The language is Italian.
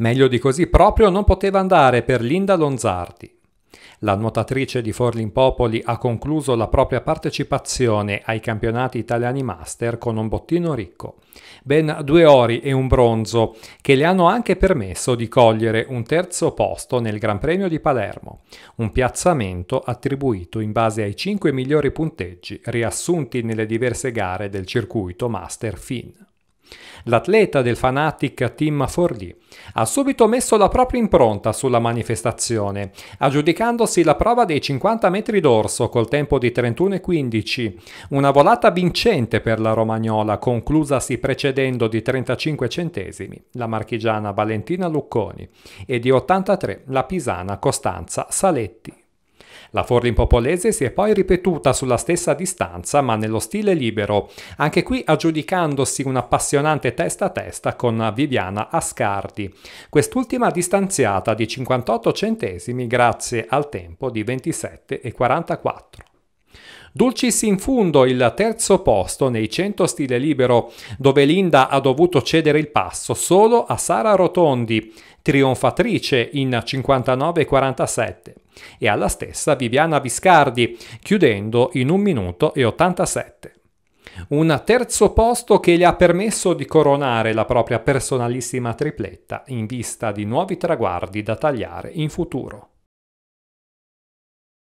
Meglio di così proprio non poteva andare per Linda Lonzardi. La nuotatrice di Forlimpopoli ha concluso la propria partecipazione ai campionati italiani master con un bottino ricco, ben due ori e un bronzo, che le hanno anche permesso di cogliere un terzo posto nel Gran Premio di Palermo, un piazzamento attribuito in base ai cinque migliori punteggi riassunti nelle diverse gare del circuito master FIN. L'atleta del Fanatic Team Forlì ha subito messo la propria impronta sulla manifestazione, aggiudicandosi la prova dei 50 metri d'orso col tempo di 31,15, una volata vincente per la romagnola conclusasi precedendo di 35 centesimi la marchigiana Valentina Lucconi e di 83 la pisana Costanza Saletti. La Forlin Popolese si è poi ripetuta sulla stessa distanza ma nello stile libero, anche qui aggiudicandosi un appassionante testa a testa con Viviana Ascardi, quest'ultima distanziata di 58 centesimi grazie al tempo di 27,44. Dulcis in fundo il terzo posto nei 100 stile libero, dove Linda ha dovuto cedere il passo solo a Sara Rotondi, trionfatrice in 59-47 e alla stessa Viviana Viscardi, chiudendo in 1 minuto e 87. Un terzo posto che le ha permesso di coronare la propria personalissima tripletta in vista di nuovi traguardi da tagliare in futuro.